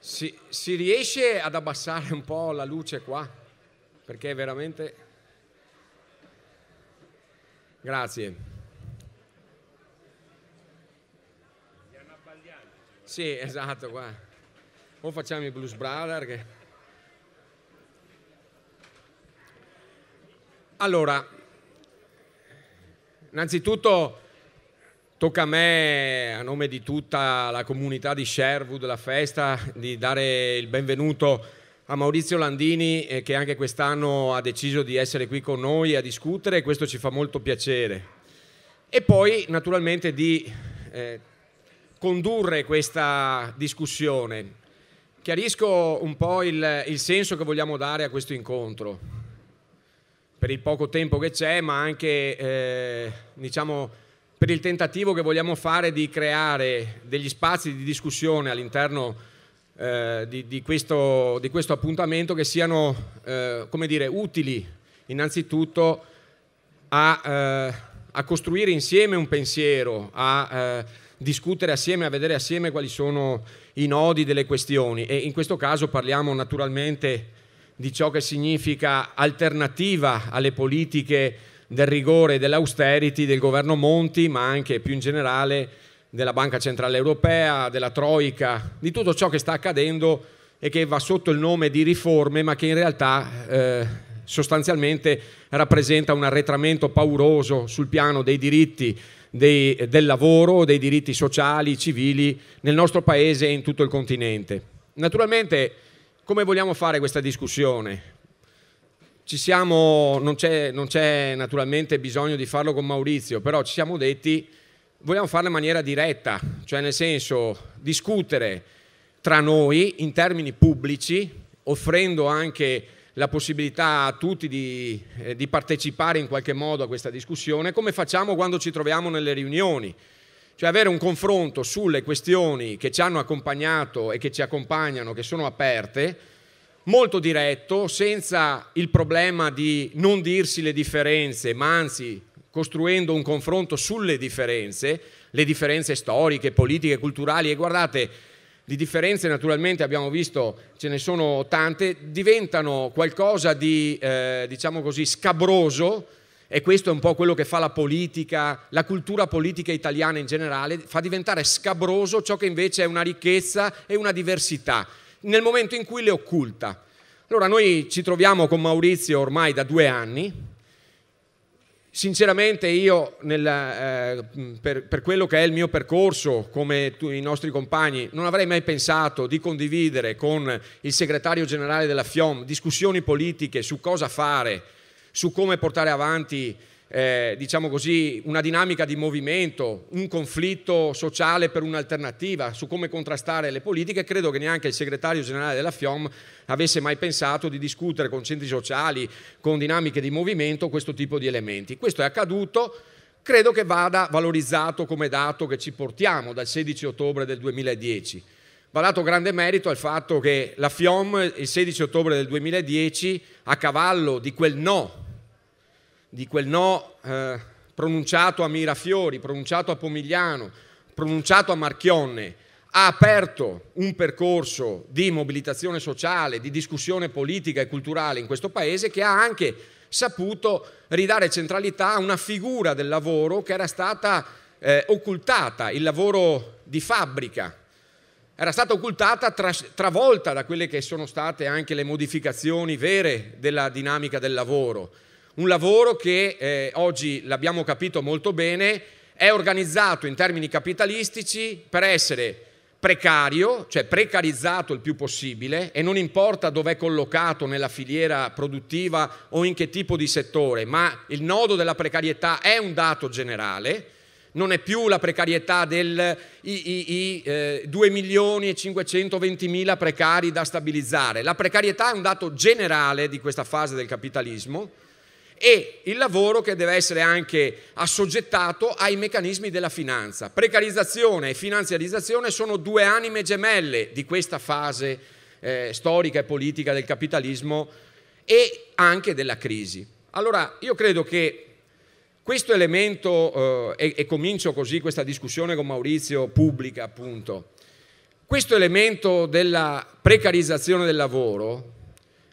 Si, si, riesce ad abbassare un po' la luce qua? Perché veramente... Grazie. Sì, esatto, qua. O facciamo i Blues Brother. Che... Allora, innanzitutto Tocca a me, a nome di tutta la comunità di Sherwood, la festa, di dare il benvenuto a Maurizio Landini eh, che anche quest'anno ha deciso di essere qui con noi a discutere e questo ci fa molto piacere. E poi naturalmente di eh, condurre questa discussione. Chiarisco un po' il, il senso che vogliamo dare a questo incontro, per il poco tempo che c'è, ma anche eh, diciamo per il tentativo che vogliamo fare di creare degli spazi di discussione all'interno eh, di, di, questo, di, questo, appuntamento che siano eh, come dire, utili innanzitutto a, eh, a, costruire insieme un pensiero, a eh, discutere assieme, a vedere assieme quali sono i nodi delle questioni e in questo caso parliamo naturalmente di ciò che significa alternativa alle politiche del rigore e dell'austerity del governo Monti, ma anche più in generale della Banca Centrale Europea, della Troica, di tutto ciò che sta accadendo e che va sotto il nome di riforme, ma che in realtà eh, sostanzialmente rappresenta un arretramento pauroso sul piano dei diritti dei, del lavoro, dei diritti sociali, civili nel nostro paese e in tutto il continente. Naturalmente, come vogliamo fare questa discussione? siamo, non, c'è, non c'è naturalmente bisogno di farlo con Maurizio, però ci siamo detti vogliamo farlo in maniera diretta, cioè nel senso discutere tra noi in termini pubblici, offrendo anche la possibilità a tutti di, eh, di, partecipare in qualche modo a questa discussione, come facciamo quando ci troviamo nelle riunioni, cioè avere un confronto sulle questioni che ci hanno accompagnato e che ci accompagnano, che sono aperte, molto diretto, senza il problema di non dirsi le differenze, ma anzi costruendo un confronto sulle differenze, le differenze storiche, politiche, culturali e guardate, di differenze naturalmente abbiamo visto ce ne sono tante, diventano qualcosa di eh, diciamo così scabroso e questo è un po' quello che fa la politica, la cultura politica italiana in generale, fa diventare scabroso ciò che invece è una ricchezza e una diversità nel momento in cui le occulta. Allora noi ci troviamo con Maurizio ormai da due anni, Sinceramente io, nel, eh, per, per, quello che è il mio percorso, come tu, i nostri compagni, non avrei mai pensato di condividere con il segretario generale della FIOM discussioni politiche su cosa fare, su come portare avanti eh, diciamo così, una dinamica di movimento, un conflitto sociale per un'alternativa su come contrastare le politiche, credo che neanche il segretario generale della FIOM avesse mai pensato di discutere con centri sociali, con dinamiche di movimento, questo tipo di elementi. Questo è accaduto, credo che vada valorizzato come dato che ci portiamo dal 16 ottobre del 2010. Va dato grande merito al fatto che la FIOM il 16 ottobre del 2010, a cavallo di quel no di quel no eh, pronunciato a Mirafiori, pronunciato a Pomigliano, pronunciato a Marchionne, ha aperto un percorso di mobilitazione sociale, di discussione politica e culturale in questo Paese che ha anche saputo ridare centralità a una figura del lavoro che era stata eh, occultata, il lavoro di fabbrica, era stata occultata, travolta da quelle che sono state anche le modificazioni vere della dinamica del lavoro un lavoro che eh, oggi l'abbiamo capito molto bene, è organizzato in termini capitalistici per essere precario, cioè precarizzato il più possibile e non importa dove è collocato nella filiera produttiva o in che tipo di settore, ma il nodo della precarietà è un dato generale, non è più la precarietà dei eh, 2 milioni e 520 mila precari da stabilizzare, la precarietà è un dato generale di questa fase del capitalismo e il lavoro che deve essere anche assoggettato ai meccanismi della finanza. Precarizzazione e finanziarizzazione sono due anime gemelle di questa fase eh, storica e politica del capitalismo e anche della crisi. Allora, io credo che questo elemento, eh, e, e comincio così questa discussione con Maurizio, pubblica appunto, questo elemento della precarizzazione del lavoro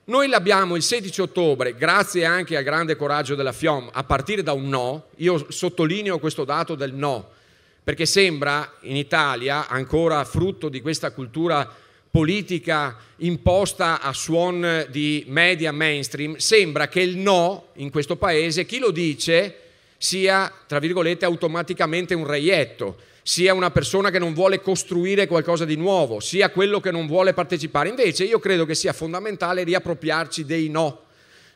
noi l'abbiamo il 16 ottobre, grazie anche al grande coraggio della FIOM, a partire da un no, io sottolineo questo dato del no, perché sembra in Italia ancora frutto di questa cultura politica imposta a suon di media mainstream, sembra che il no in questo paese, chi lo dice sia, tra virgolette, automaticamente un reietto, sia una persona che non vuole costruire qualcosa di nuovo, sia quello che non vuole partecipare. Invece io credo che sia fondamentale riappropriarci dei no,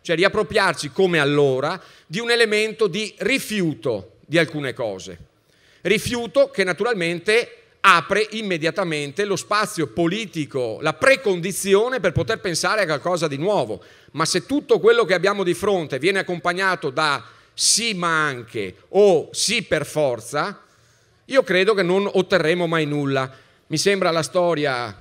cioè riappropriarci come allora di un elemento di rifiuto di alcune cose. Rifiuto che naturalmente apre immediatamente lo spazio politico, la precondizione per poter pensare a qualcosa di nuovo. Ma se tutto quello che abbiamo di fronte viene accompagnato da sì ma anche o sì per forza, io credo che non otterremo mai nulla. Mi sembra la storia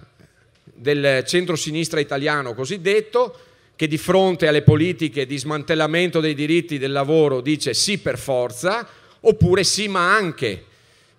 del centro-sinistra italiano cosiddetto, che di fronte alle politiche di smantellamento dei diritti del lavoro dice sì per forza, oppure sì ma anche.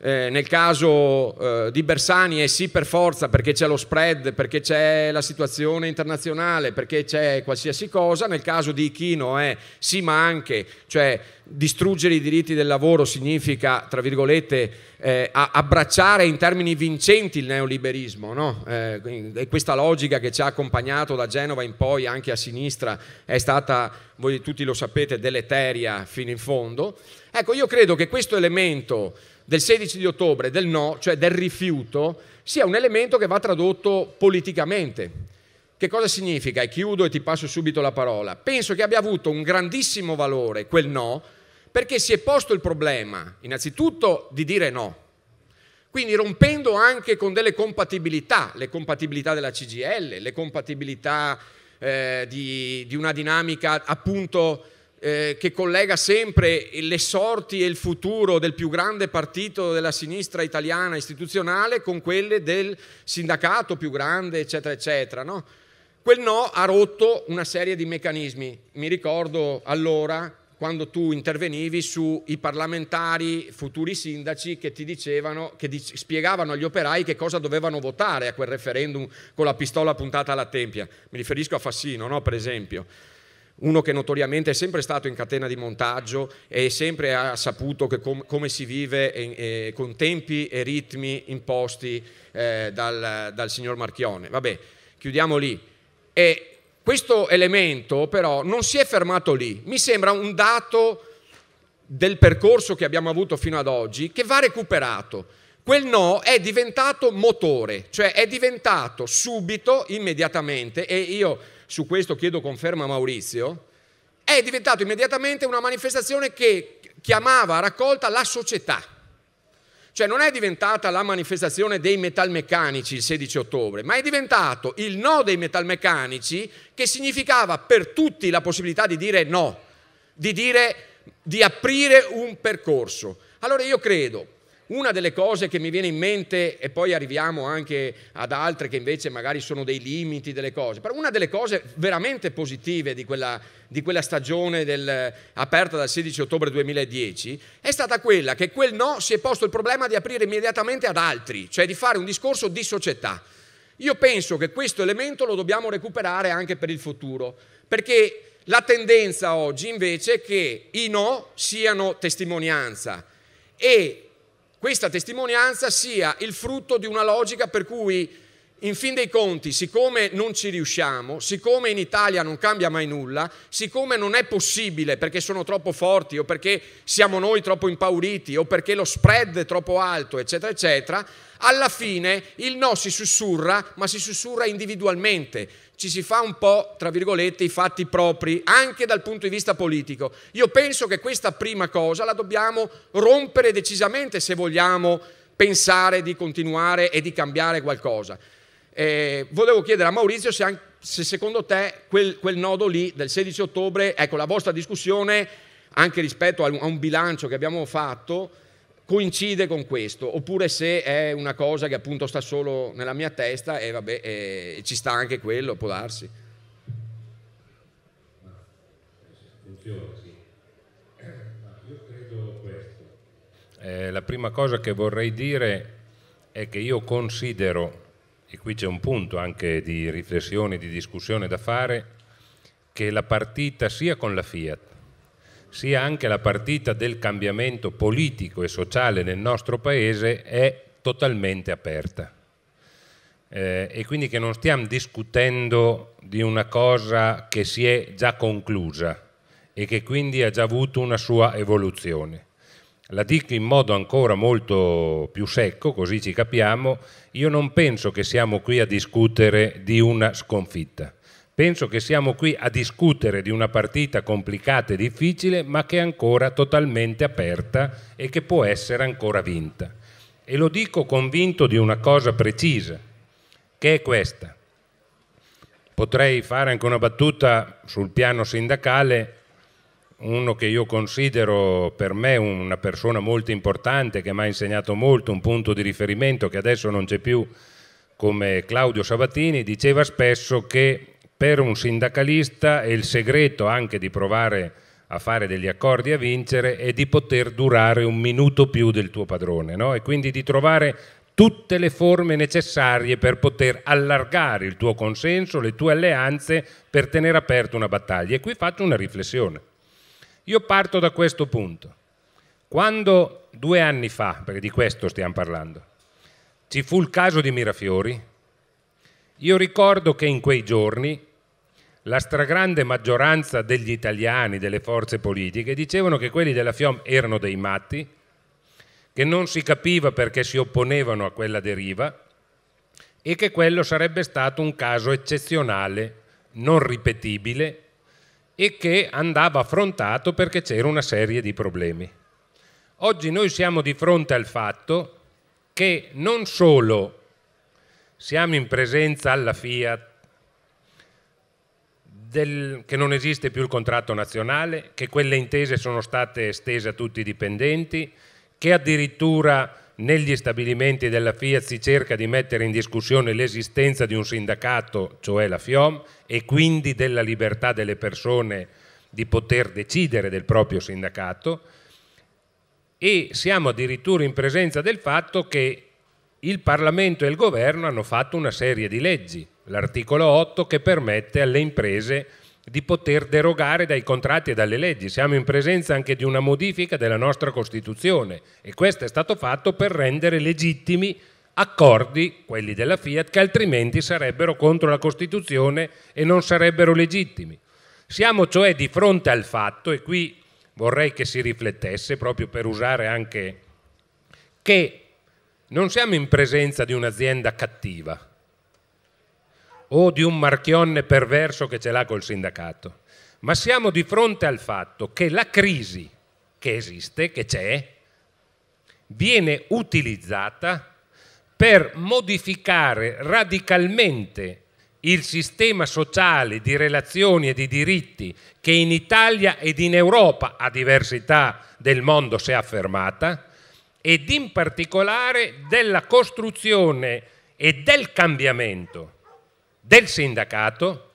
Eh, nel caso eh, di Bersani è sì per forza perché c'è lo spread, perché c'è la situazione internazionale, perché c'è qualsiasi cosa, nel caso di Ichino è sì ma anche, cioè distruggere i diritti del lavoro significa, tra virgolette, eh, abbracciare in termini vincenti il neoliberismo, no? Eh, e questa logica che ci ha accompagnato da Genova in poi anche a sinistra è stata, voi tutti lo sapete, deleteria fino in fondo. Ecco, io credo che questo elemento del 16 di ottobre, del no, cioè del rifiuto, sia un elemento che va tradotto politicamente. Che cosa significa? E chiudo e ti passo subito la parola. Penso che abbia avuto un grandissimo valore quel no perché si è posto il problema, innanzitutto, di dire no. Quindi rompendo anche con delle compatibilità, le compatibilità della CGL, le compatibilità eh, di, di una dinamica appunto eh, che collega sempre le sorti e il futuro del più grande partito della sinistra italiana istituzionale con quelle del sindacato più grande, eccetera, eccetera. No? Quel no ha rotto una serie di meccanismi. Mi ricordo allora quando tu intervenivi sui parlamentari, futuri sindaci, che ti dicevano, che dic- spiegavano agli operai che cosa dovevano votare a quel referendum con la pistola puntata alla tempia. Mi riferisco a Fassino, no? per esempio uno che notoriamente è sempre stato in catena di montaggio e sempre ha saputo com- come si vive e, e, con tempi e ritmi imposti eh, dal, dal, signor Marchione. Vabbè, chiudiamo lì. E questo elemento però non si è fermato lì, mi sembra un dato del percorso che abbiamo avuto fino ad oggi che va recuperato. Quel no è diventato motore, cioè è diventato subito, immediatamente, e io su questo chiedo conferma a Maurizio, è diventato immediatamente una manifestazione che chiamava a raccolta la società. Cioè non è diventata la manifestazione dei metalmeccanici il 16 ottobre, ma è diventato il no dei metalmeccanici che significava per tutti la possibilità di dire no, di, dire, di aprire un percorso. Allora io credo una delle cose che mi viene in mente, e poi arriviamo anche ad altre che invece magari sono dei limiti delle cose, però una delle cose veramente positive di quella, di quella stagione del, aperta dal 16 ottobre 2010 è stata quella che quel no si è posto il problema di aprire immediatamente ad altri, cioè di fare un discorso di società. Io penso che questo elemento lo dobbiamo recuperare anche per il futuro, perché la tendenza oggi invece è che i no siano testimonianza e questa testimonianza sia il frutto di una logica per cui in fin dei conti, siccome non ci riusciamo, siccome in Italia non cambia mai nulla, siccome non è possibile perché sono troppo forti o perché siamo noi troppo impauriti o perché lo spread è troppo alto, eccetera, eccetera, alla fine il no si sussurra, ma si sussurra individualmente ci si fa un po', tra virgolette, i fatti propri, anche dal punto di vista politico. Io penso che questa prima cosa la dobbiamo rompere decisamente se vogliamo pensare di continuare e di cambiare qualcosa. Eh, volevo chiedere a Maurizio se, anche, se secondo te quel, quel, nodo lì del 16 ottobre, ecco la vostra discussione anche rispetto a un, a un bilancio che abbiamo fatto, coincide con questo, oppure se è una cosa che appunto sta solo nella mia testa e vabbè, eh, ci sta anche quello, può darsi. Eh, la prima cosa che vorrei dire è che io considero, e qui c'è un punto anche di riflessione, di discussione da fare, che la partita sia con la Fiat sia anche la partita del cambiamento politico e sociale nel nostro Paese è totalmente aperta. Eh, e quindi che non stiamo discutendo di una cosa che si è già conclusa e che quindi ha già avuto una sua evoluzione. La dico in modo ancora molto più secco, così ci capiamo, io non penso che siamo qui a discutere di una sconfitta. Penso che siamo qui a discutere di una partita complicata e difficile, ma che è ancora totalmente aperta e che può essere ancora vinta. E lo dico convinto di una cosa precisa, che è questa. Potrei fare anche una battuta sul piano sindacale, uno che io considero per me una persona molto importante, che mi ha insegnato molto, un punto di riferimento che adesso non c'è più, come Claudio Sabatini, diceva spesso che per un sindacalista è il segreto anche di provare a fare degli accordi a vincere è di poter durare un minuto più del tuo padrone no? e quindi di trovare tutte le forme necessarie per poter allargare il tuo consenso, le tue alleanze per tenere aperta una battaglia. E qui faccio una riflessione. Io parto da questo punto. Quando due anni fa, perché di questo stiamo parlando, ci fu il caso di Mirafiori, io ricordo che in quei giorni la stragrande maggioranza degli italiani, delle forze politiche, dicevano che quelli della FIOM erano dei matti, che non si capiva perché si opponevano a quella deriva e che quello sarebbe stato un caso eccezionale, non ripetibile e che andava affrontato perché c'era una serie di problemi. Oggi noi siamo di fronte al fatto che non solo siamo in presenza alla Fiat del, che non esiste più il contratto nazionale, che quelle intese sono state estese a tutti i dipendenti, che addirittura negli stabilimenti della Fiat si cerca di mettere in discussione l'esistenza di un sindacato, cioè la FIOM, e quindi della libertà delle persone di poter decidere del proprio sindacato e siamo addirittura in presenza del fatto che il Parlamento e il Governo hanno fatto una serie di leggi l'articolo 8 che permette alle imprese di poter derogare dai contratti e dalle leggi. Siamo in presenza anche di una modifica della nostra Costituzione e questo è stato fatto per rendere legittimi accordi, quelli della Fiat, che altrimenti sarebbero contro la Costituzione e non sarebbero legittimi. Siamo cioè di fronte al fatto, e qui vorrei che si riflettesse proprio per usare anche, che non siamo in presenza di un'azienda cattiva, o di un marchionne perverso che ce l'ha col sindacato, ma siamo di fronte al fatto che la crisi che esiste, che c'è, viene utilizzata per modificare radicalmente il sistema sociale di relazioni e di diritti che in Italia ed in Europa, a diversità del mondo, si è affermata, ed in particolare della costruzione e del cambiamento del sindacato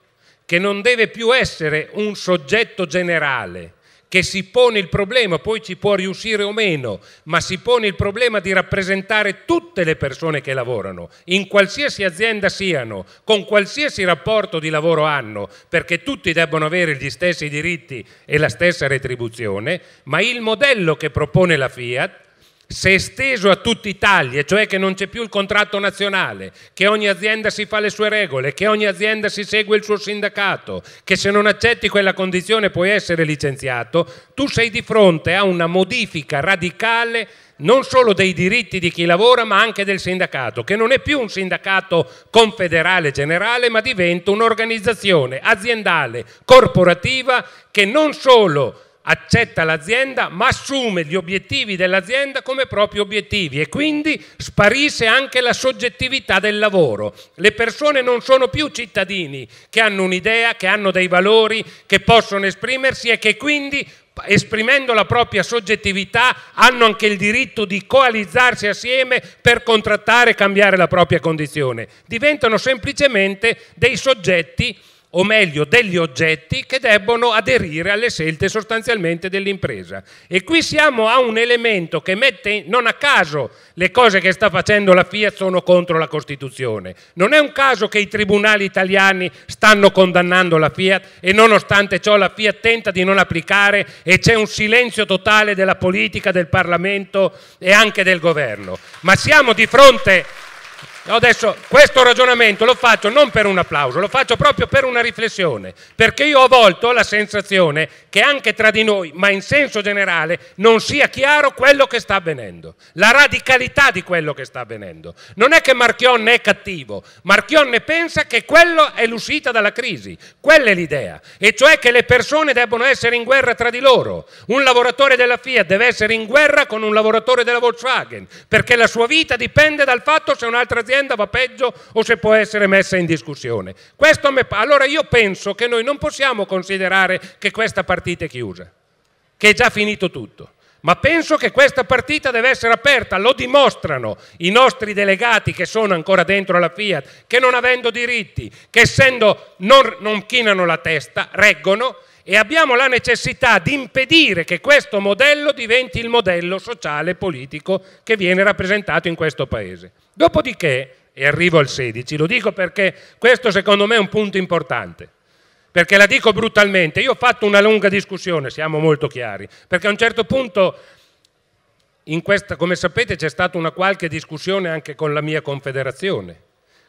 che non deve più essere un soggetto generale che si pone il problema, poi ci può riuscire o meno, ma si pone il problema di rappresentare tutte le persone che lavorano, in qualsiasi azienda siano, con qualsiasi rapporto di lavoro hanno, perché tutti debbono avere gli stessi diritti e la stessa retribuzione, ma il modello che propone la Fiat se esteso a tutta Italia, cioè che non c'è più il contratto nazionale, che ogni azienda si fa le sue regole, che ogni azienda si segue il suo sindacato, che se non accetti quella condizione puoi essere licenziato, tu sei di fronte a una modifica radicale non solo dei diritti di chi lavora ma anche del sindacato, che non è più un sindacato confederale generale ma diventa un'organizzazione aziendale, corporativa che non solo accetta l'azienda ma assume gli obiettivi dell'azienda come propri obiettivi e quindi sparisce anche la soggettività del lavoro. Le persone non sono più cittadini che hanno un'idea, che hanno dei valori, che possono esprimersi e che quindi esprimendo la propria soggettività hanno anche il diritto di coalizzarsi assieme per contrattare e cambiare la propria condizione. Diventano semplicemente dei soggetti o meglio degli oggetti che debbono aderire alle scelte sostanzialmente dell'impresa. E qui siamo a un elemento che mette, non a caso le cose che sta facendo la Fiat sono contro la Costituzione. Non è un caso che i tribunali italiani stanno condannando la Fiat e nonostante ciò la Fiat tenta di non applicare e c'è un silenzio totale della politica, del Parlamento e anche del governo. Ma siamo di fronte Adesso questo ragionamento lo faccio non per un applauso, lo faccio proprio per una riflessione, perché io a volte ho la sensazione che anche tra di noi, ma in senso generale, non sia chiaro quello che sta avvenendo, la radicalità di quello che sta avvenendo. Non è che Marchionne è cattivo, Marchionne pensa che quello è l'uscita dalla crisi, quella è l'idea, e cioè che le persone debbono essere in guerra tra di loro. Un lavoratore della Fiat deve essere in guerra con un lavoratore della Volkswagen, perché la sua vita dipende dal fatto se un'altra azienda l'azienda va peggio o se può essere messa in discussione. Me... allora io penso che noi non possiamo considerare che questa partita è chiusa, che è già finito tutto. Ma penso che questa partita deve essere aperta, lo dimostrano i nostri delegati che sono ancora dentro la Fiat, che non avendo diritti, che essendo non, non chinano la testa, reggono e abbiamo la necessità di impedire che questo modello diventi il modello sociale e politico che viene rappresentato in questo Paese. Dopodiché, e arrivo al 16, lo dico perché questo secondo me è un punto importante, perché la dico brutalmente, io ho fatto una lunga discussione, siamo molto chiari, perché a un certo punto... Questa, come sapete c'è stata una qualche discussione anche con la mia confederazione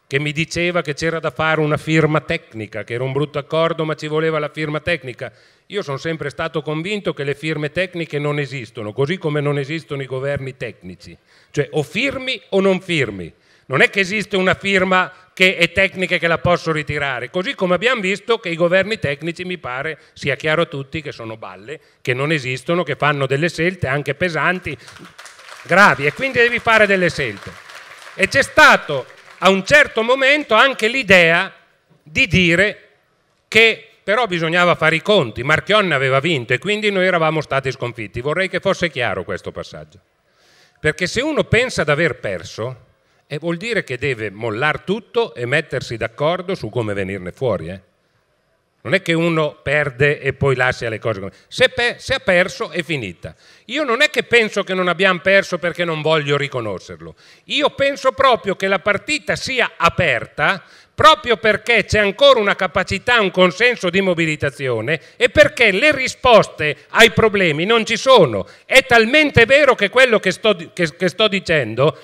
che mi diceva che c'era da fare una firma tecnica, che era un brutto accordo ma ci voleva la firma tecnica. Io sono sempre stato convinto che le firme tecniche non esistono, così come non esistono i governi tecnici. Cioè o firmi o non firmi. Non è che esiste una firma che è tecnica e che la posso ritirare, così come abbiamo visto che i governi tecnici mi pare sia chiaro a tutti che sono balle, che non esistono, che fanno delle scelte anche pesanti, gravi e quindi devi fare delle scelte. E c'è stato a un certo momento anche l'idea di dire che però bisognava fare i conti, Marchionne aveva vinto e quindi noi eravamo stati sconfitti. Vorrei che fosse chiaro questo passaggio, perché se uno pensa di aver perso, eh, vuol dire che deve mollare tutto e mettersi d'accordo su come venirne fuori. Eh? Non è che uno perde e poi lascia le cose come. Se, pe- se ha perso è finita. Io non è che penso che non abbiamo perso perché non voglio riconoscerlo. Io penso proprio che la partita sia aperta proprio perché c'è ancora una capacità, un consenso di mobilitazione e perché le risposte ai problemi non ci sono. È talmente vero che quello che sto, che, che sto dicendo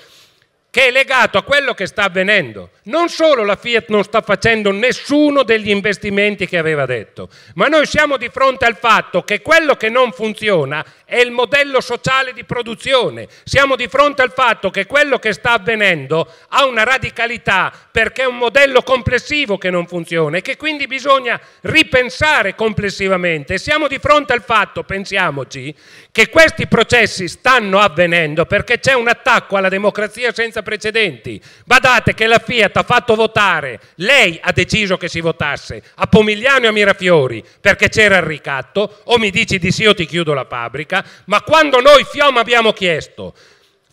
che è legato a quello che sta avvenendo. Non solo la Fiat non sta facendo nessuno degli investimenti che aveva detto, ma noi siamo di fronte al fatto che quello che non funziona è il modello sociale di produzione. Siamo di fronte al fatto che quello che sta avvenendo ha una radicalità perché è un modello complessivo che non funziona e che quindi bisogna ripensare complessivamente. Siamo di fronte al fatto, pensiamoci, che questi processi stanno avvenendo perché c'è un attacco alla democrazia senza precedenti. Badate che la Fiat ha fatto votare, lei ha deciso che si votasse a Pomigliano e a Mirafiori perché c'era il ricatto, o mi dici di sì o ti chiudo la fabbrica, ma quando noi Fiom abbiamo chiesto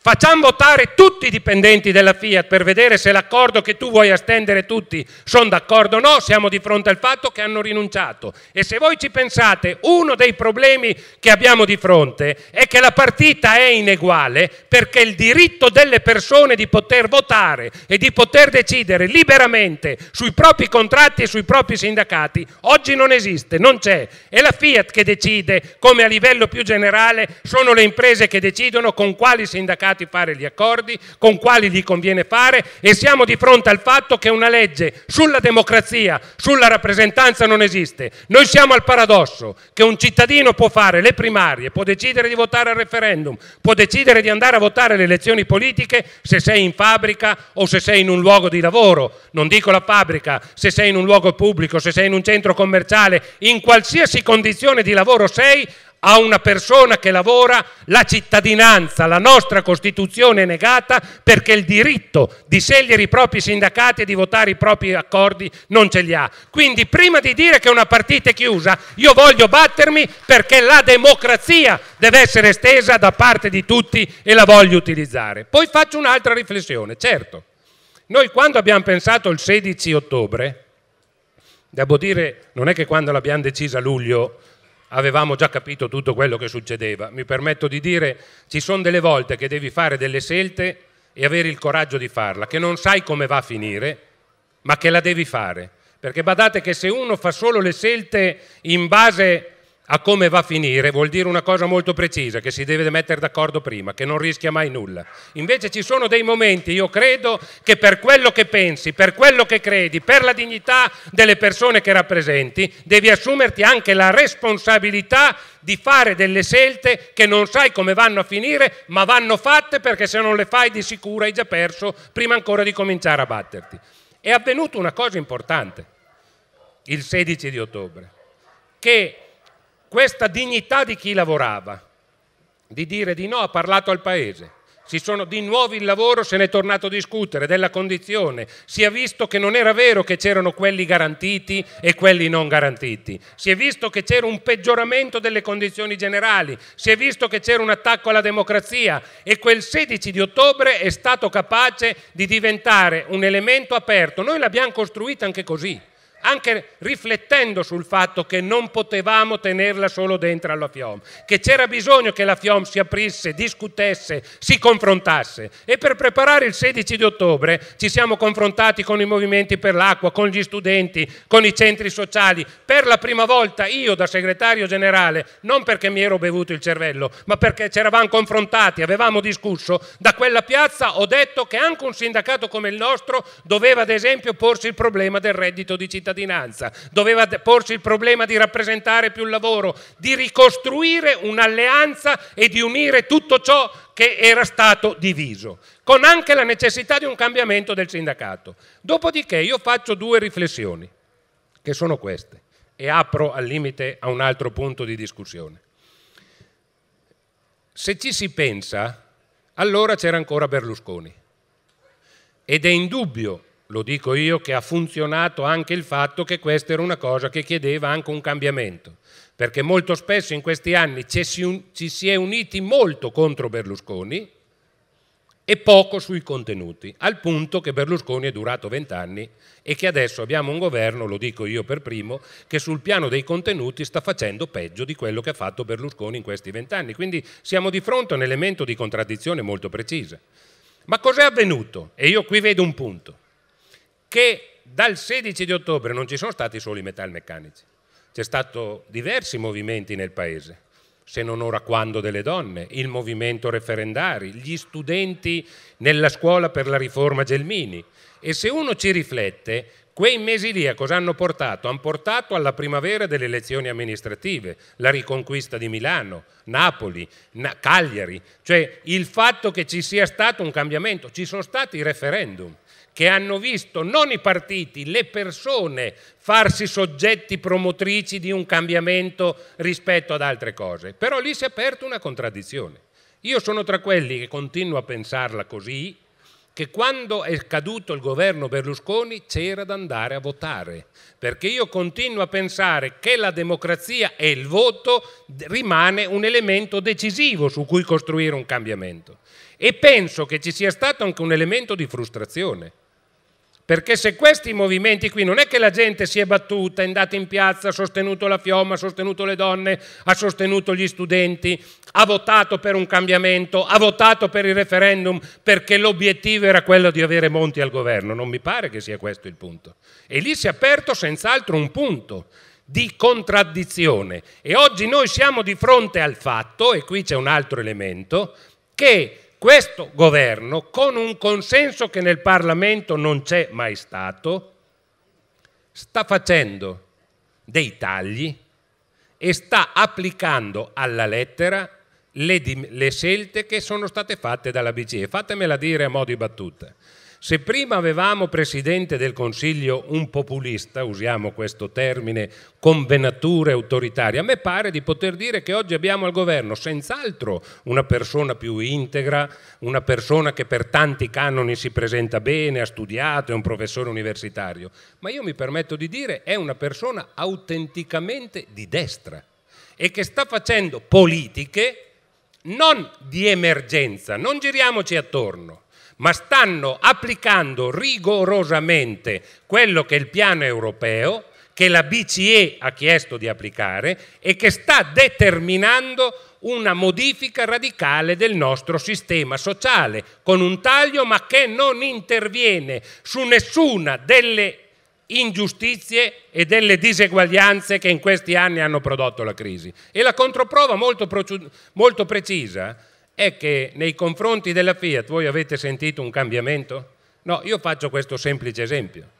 Facciamo votare tutti i dipendenti della Fiat per vedere se l'accordo che tu vuoi astendere tutti sono d'accordo o no, siamo di fronte al fatto che hanno rinunciato. E se voi ci pensate, uno dei problemi che abbiamo di fronte è che la partita è ineguale perché il diritto delle persone di poter votare e di poter decidere liberamente sui propri contratti e sui propri sindacati oggi non esiste, non c'è. È la Fiat che decide, come a livello più generale sono le imprese che decidono con quali sindacati sindacati fare gli accordi, con quali gli conviene fare e siamo di fronte al fatto che una legge sulla democrazia, sulla rappresentanza non esiste. Noi siamo al paradosso che un cittadino può fare le primarie, può decidere di votare al referendum, può decidere di andare a votare le elezioni politiche se sei in fabbrica o se sei in un luogo di lavoro, non dico la fabbrica, se sei in un luogo pubblico, se sei in un centro commerciale, in qualsiasi condizione di lavoro sei, a una persona che lavora la cittadinanza, la nostra Costituzione è negata perché il diritto di scegliere i propri sindacati e di votare i propri accordi non ce li ha. Quindi prima di dire che una partita è chiusa, io voglio battermi perché la democrazia deve essere estesa da parte di tutti e la voglio utilizzare. Poi faccio un'altra riflessione, certo. Noi quando abbiamo pensato il 16 ottobre, devo dire, non è che quando l'abbiamo decisa a luglio avevamo già capito tutto quello che succedeva. Mi permetto di dire, ci sono delle volte che devi fare delle scelte e avere il coraggio di farla, che non sai come va a finire, ma che la devi fare. Perché badate che se uno fa solo le scelte in base a come va a finire vuol dire una cosa molto precisa, che si deve mettere d'accordo prima, che non rischia mai nulla. Invece ci sono dei momenti, io credo, che per quello che pensi, per quello che credi, per la dignità delle persone che rappresenti, devi assumerti anche la responsabilità di fare delle scelte che non sai come vanno a finire, ma vanno fatte perché se non le fai di sicuro hai già perso prima ancora di cominciare a batterti. È avvenuta una cosa importante il 16 di ottobre, che questa dignità di chi lavorava, di dire di no, ha parlato al Paese. Si sono di nuovo il lavoro, se ne è tornato a discutere della condizione. Si è visto che non era vero che c'erano quelli garantiti e quelli non garantiti. Si è visto che c'era un peggioramento delle condizioni generali. Si è visto che c'era un attacco alla democrazia. E quel 16 di ottobre è stato capace di diventare un elemento aperto. Noi l'abbiamo costruita anche così anche riflettendo sul fatto che non potevamo tenerla solo dentro alla FIOM, che c'era bisogno che la FIOM si aprisse, discutesse, si confrontasse. E per preparare il 16 di ottobre ci siamo confrontati con i movimenti per l'acqua, con gli studenti, con i centri sociali. Per la prima volta io da segretario generale, non perché mi ero bevuto il cervello, ma perché ci eravamo confrontati, avevamo discusso, da quella piazza ho detto che anche un sindacato come il nostro doveva ad esempio porsi il problema del reddito di cittadinanza cittadinanza, doveva porsi il problema di rappresentare più il lavoro, di ricostruire un'alleanza e di unire tutto ciò che era stato diviso, con anche la necessità di un cambiamento del sindacato. Dopodiché io faccio due riflessioni, che sono queste, e apro al limite a un altro punto di discussione. Se ci si pensa, allora c'era ancora Berlusconi. Ed è indubbio lo dico io, che ha funzionato anche il fatto che questa era una cosa che chiedeva anche un cambiamento, perché molto spesso in questi anni ci si, è uniti molto contro Berlusconi e poco sui contenuti, al punto che Berlusconi è durato vent'anni e che adesso abbiamo un governo, lo dico io per primo, che sul piano dei contenuti sta facendo peggio di quello che ha fatto Berlusconi in questi vent'anni. Quindi siamo di fronte a un elemento di contraddizione molto precisa. Ma cos'è avvenuto? E io qui vedo un punto che dal 16 di ottobre non ci sono stati solo i metalmeccanici, c'è stato diversi movimenti nel paese, se non ora quando delle donne, il movimento referendari, gli studenti nella scuola per la riforma Gelmini. E se uno ci riflette, quei mesi lì a cosa hanno portato? Hanno portato alla primavera delle elezioni amministrative, la riconquista di Milano, Napoli, Cagliari, cioè il fatto che ci sia stato un cambiamento, ci sono stati i referendum che hanno visto non i partiti, le persone farsi soggetti promotrici di un cambiamento rispetto ad altre cose. Però lì si è aperta una contraddizione. Io sono tra quelli che continuo a pensarla così, che quando è caduto il governo Berlusconi c'era da andare a votare, perché io continuo a pensare che la democrazia e il voto rimane un elemento decisivo su cui costruire un cambiamento. E penso che ci sia stato anche un elemento di frustrazione, perché se questi movimenti qui non è che la gente si è battuta, è andata in piazza, ha sostenuto la fiomma, ha sostenuto le donne, ha sostenuto gli studenti, ha votato per un cambiamento, ha votato per il referendum perché l'obiettivo era quello di avere Monti al governo. Non mi pare che sia questo il punto. E lì si è aperto senz'altro un punto di contraddizione. E oggi noi siamo di fronte al fatto, e qui c'è un altro elemento, che questo governo, con un consenso che nel Parlamento non c'è mai stato, sta facendo dei tagli e sta applicando alla lettera le, le scelte che sono state fatte dalla BCE. Fatemela dire a mo' di battuta. Se prima avevamo presidente del Consiglio un populista, usiamo questo termine con venature autoritarie, a me pare di poter dire che oggi abbiamo al governo senz'altro una persona più integra, una persona che per tanti canoni si presenta bene, ha studiato, è un professore universitario, ma io mi permetto di dire è una persona autenticamente di destra e che sta facendo politiche non di emergenza, non giriamoci attorno, ma stanno applicando rigorosamente quello che è il piano europeo, che la BCE ha chiesto di applicare e che sta determinando una modifica radicale del nostro sistema sociale, con un taglio ma che non interviene su nessuna delle ingiustizie e delle diseguaglianze che in questi anni hanno prodotto la crisi. E la controprova molto, molto precisa è che nei confronti della Fiat voi avete sentito un cambiamento? No, io faccio questo semplice esempio.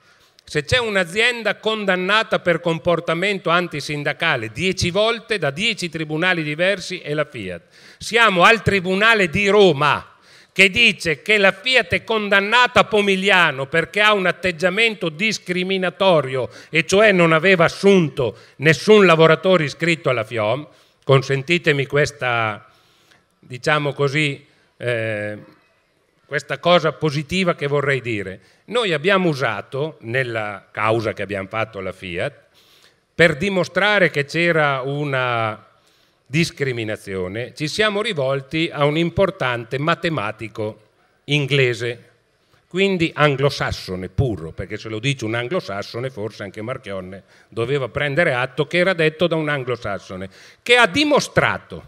Se c'è un'azienda condannata per comportamento antisindacale dieci volte da dieci tribunali diversi è la Fiat. Siamo al Tribunale di Roma che dice che la Fiat è condannata a Pomigliano perché ha un atteggiamento discriminatorio e cioè non aveva assunto nessun lavoratore iscritto alla FIOM. Consentitemi questa diciamo così, eh, questa cosa positiva che vorrei dire. Noi abbiamo usato, nella causa che abbiamo fatto alla Fiat, per dimostrare che c'era una discriminazione, ci siamo rivolti a un importante matematico inglese, quindi anglosassone puro, perché se lo dice un anglosassone, forse anche Marchionne doveva prendere atto che era detto da un anglosassone, che ha dimostrato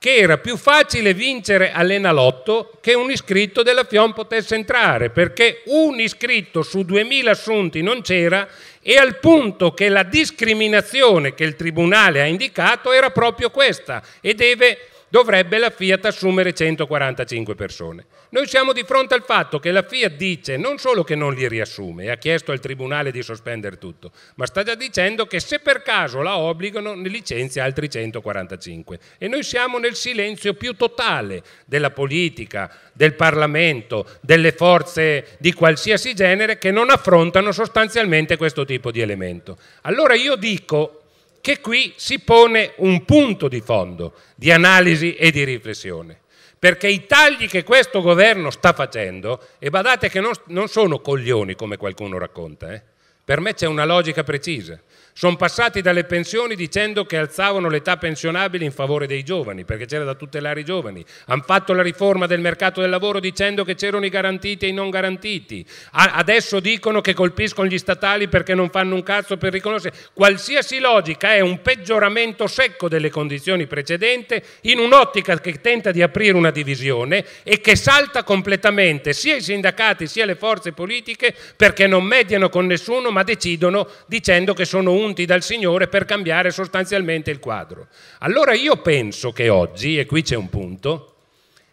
che era più facile vincere all'Enalotto che un iscritto della Fion potesse entrare, perché un iscritto su 2000 assunti non c'era e al punto che la discriminazione che il Tribunale ha indicato era proprio questa e deve dovrebbe la Fiat assumere 145 persone. Noi siamo di fronte al fatto che la Fiat dice non solo che non li riassume e ha chiesto al Tribunale di sospendere tutto, ma sta già dicendo che se per caso la obbligano ne licenzia altri 145. E noi siamo nel silenzio più totale della politica, del Parlamento, delle forze di qualsiasi genere che non affrontano sostanzialmente questo tipo di elemento. Allora io dico che qui si pone un punto di fondo di analisi e di riflessione. Perché i tagli che questo governo sta facendo, e badate che non, non sono coglioni come qualcuno racconta, eh? per me c'è una logica precisa. Sono passati dalle pensioni dicendo che alzavano l'età pensionabile in favore dei giovani, perché c'era da tutelare i giovani. Hanno fatto la riforma del mercato del lavoro dicendo che c'erano i garantiti e i non garantiti. Adesso dicono che colpiscono gli statali perché non fanno un cazzo per riconoscere. Qualsiasi logica è un peggioramento secco delle condizioni precedenti in un'ottica che tenta di aprire una divisione e che salta completamente sia i sindacati sia le forze politiche perché non mediano con nessuno ma decidono dicendo che sono uno spunti dal Signore per cambiare sostanzialmente il quadro. Allora io penso che oggi, e qui c'è un punto,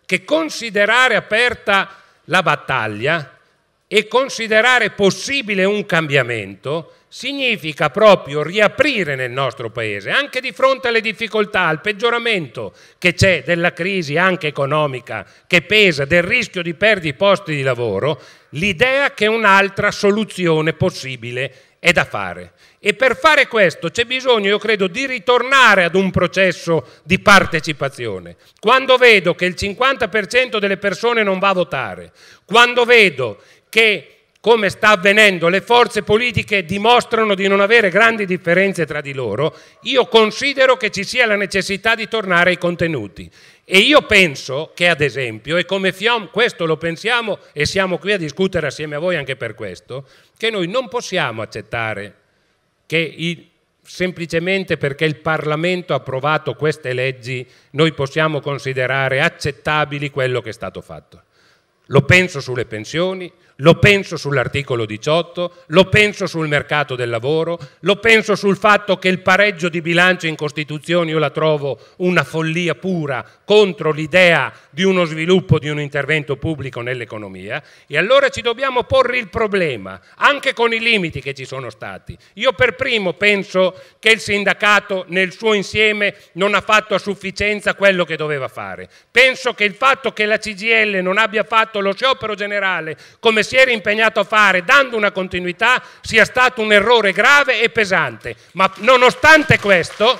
che considerare aperta la battaglia e considerare possibile un cambiamento significa proprio riaprire nel nostro paese, anche di fronte alle difficoltà, al peggioramento che c'è della crisi anche economica, che pesa, del rischio di perdita di posti di lavoro, l'idea che un'altra soluzione possibile è da fare. E per fare questo c'è bisogno, io credo, di ritornare ad un processo di partecipazione. Quando vedo che il 50% delle persone non va a votare, quando vedo che come sta avvenendo, le forze politiche dimostrano di non avere grandi differenze tra di loro, io considero che ci sia la necessità di tornare ai contenuti e io penso che, ad esempio, e come FIOM questo lo pensiamo e siamo qui a discutere assieme a voi anche per questo, che noi non possiamo accettare che i, semplicemente perché il Parlamento ha approvato queste leggi noi possiamo considerare accettabili quello che è stato fatto. Lo penso sulle pensioni, lo penso sull'articolo 18, lo penso sul mercato del lavoro, lo penso sul fatto che il pareggio di bilancio in Costituzione io la trovo una follia pura contro l'idea di uno sviluppo, di un intervento pubblico nell'economia e allora ci dobbiamo porre il problema, anche con i limiti che ci sono stati. Io per primo penso che il sindacato nel suo insieme non ha fatto a sufficienza quello che doveva fare. Penso che il fatto che la CGL non abbia fatto lo sciopero generale come si era impegnato a fare dando una continuità sia stato un errore grave e pesante. Ma nonostante questo,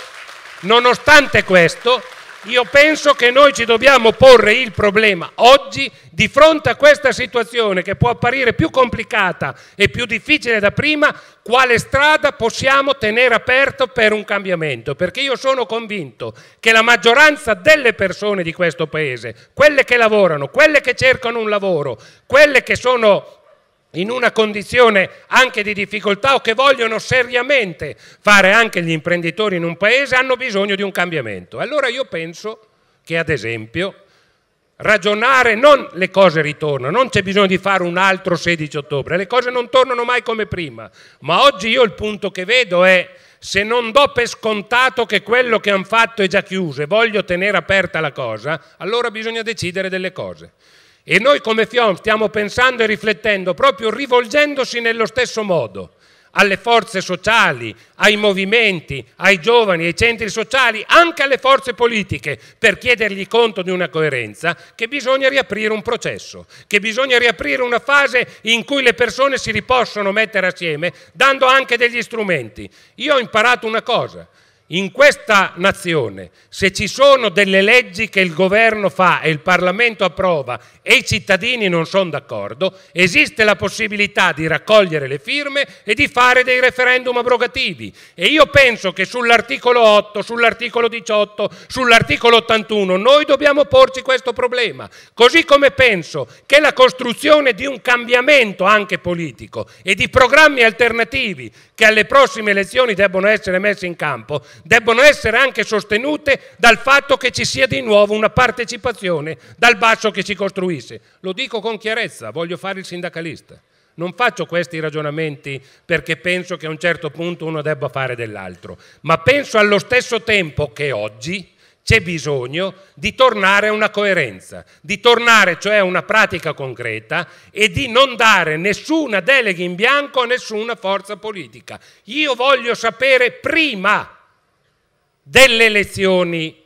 nonostante questo io penso che noi ci dobbiamo porre il problema oggi di fronte a questa situazione che può apparire più complicata e più difficile da prima, quale strada possiamo tenere aperta per un cambiamento, perché io sono convinto che la maggioranza delle persone di questo Paese, quelle che lavorano, quelle che cercano un lavoro, quelle che sono in una condizione anche di difficoltà o che vogliono seriamente fare anche gli imprenditori in un Paese, hanno bisogno di un cambiamento. Allora io penso che ad esempio ragionare non le cose ritornano, non c'è bisogno di fare un altro 16 ottobre, le cose non tornano mai come prima, ma oggi io il punto che vedo è se non do per scontato che quello che hanno fatto è già chiuso e voglio tenere aperta la cosa, allora bisogna decidere delle cose. E noi come FIOM stiamo pensando e riflettendo proprio rivolgendosi nello stesso modo alle forze sociali, ai movimenti, ai giovani, ai centri sociali, anche alle forze politiche, per chiedergli conto di una coerenza, che bisogna riaprire un processo, che bisogna riaprire una fase in cui le persone si ripossono mettere assieme, dando anche degli strumenti. Io ho imparato una cosa, in questa nazione, se ci sono delle leggi che il governo fa e il Parlamento approva e i cittadini non sono d'accordo, esiste la possibilità di raccogliere le firme e di fare dei referendum abrogativi. E io penso che sull'articolo 8, sull'articolo 18, sull'articolo 81 noi dobbiamo porci questo problema. Così come penso che la costruzione di un cambiamento anche politico e di programmi alternativi che alle prossime elezioni debbono essere messi in campo debbono essere anche sostenute dal fatto che ci sia di nuovo una partecipazione dal basso che si costruisse. Lo dico con chiarezza, voglio fare il sindacalista. Non faccio questi ragionamenti perché penso che a un certo punto uno debba fare dell'altro, ma penso allo stesso tempo che oggi c'è bisogno di tornare a una coerenza, di tornare cioè a una pratica concreta e di non dare nessuna delega in bianco a nessuna forza politica. Io voglio sapere prima delle elezioni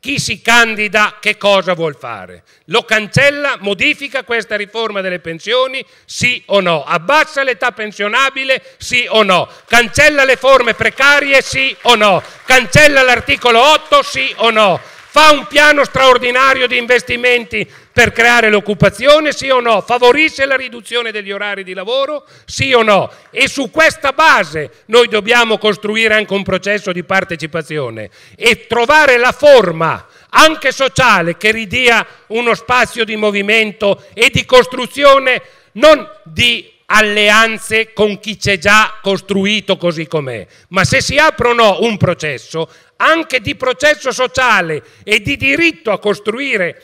chi si candida che cosa vuol fare. Lo cancella, modifica questa riforma delle pensioni, sì o no? Abbassa l'età pensionabile, sì o no? Cancella le forme precarie, sì o no? Cancella l'articolo 8, sì o no? fa un piano straordinario di investimenti per creare l'occupazione, sì o no? Favorisce la riduzione degli orari di lavoro, sì o no? E su questa base noi dobbiamo costruire anche un processo di partecipazione e trovare la forma anche sociale che ridia uno spazio di movimento e di costruzione non di alleanze con chi c'è già costruito così com'è, ma se si aprono un processo, anche di processo sociale e di diritto a costruire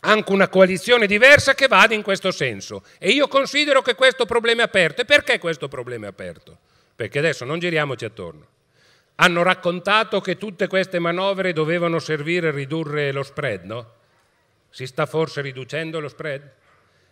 anche una coalizione diversa che vada in questo senso. E io considero che questo problema è aperto. E perché questo problema è aperto? Perché adesso non giriamoci attorno. Hanno raccontato che tutte queste manovre dovevano servire a ridurre lo spread, no? Si sta forse riducendo lo spread?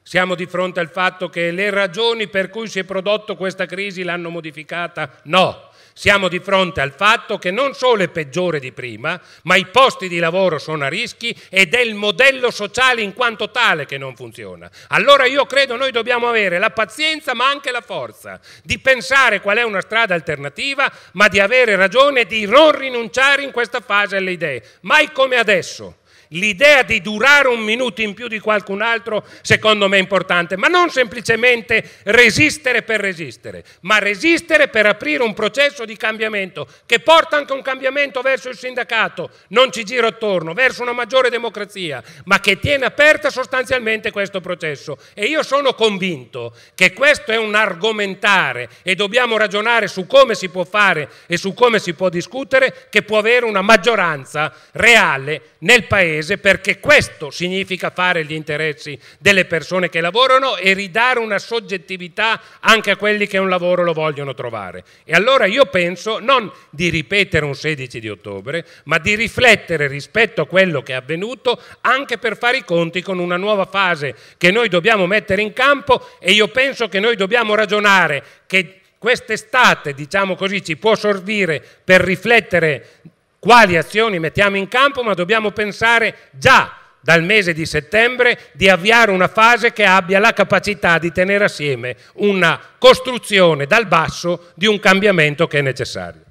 Siamo di fronte al fatto che le ragioni per cui si è prodotto questa crisi l'hanno modificata? No. Siamo di fronte al fatto che non solo è peggiore di prima, ma i posti di lavoro sono a rischi ed è il modello sociale in quanto tale che non funziona. Allora io credo noi dobbiamo avere la pazienza ma anche la forza di pensare qual è una strada alternativa, ma di avere ragione di non rinunciare in questa fase alle idee, mai come adesso. L'idea di durare un minuto in più di qualcun altro secondo me è importante, ma non semplicemente resistere per resistere, ma resistere per aprire un processo di cambiamento che porta anche un cambiamento verso il sindacato, non ci giro attorno, verso una maggiore democrazia, ma che tiene aperta sostanzialmente questo processo. E io sono convinto che questo è un argomentare e dobbiamo ragionare su come si può fare e su come si può discutere che può avere una maggioranza reale nel Paese imprese perché questo significa fare gli interessi delle persone che lavorano e ridare una soggettività anche a quelli che un lavoro lo vogliono trovare. E allora io penso non di ripetere un 16 di ottobre, ma di riflettere rispetto a quello che è avvenuto anche per fare i conti con una nuova fase che noi dobbiamo mettere in campo e io penso che noi dobbiamo ragionare che quest'estate, diciamo così, ci può servire per riflettere quali azioni mettiamo in campo, ma dobbiamo pensare già dal mese di settembre di avviare una fase che abbia la capacità di tenere assieme una costruzione dal basso di un cambiamento che è necessario.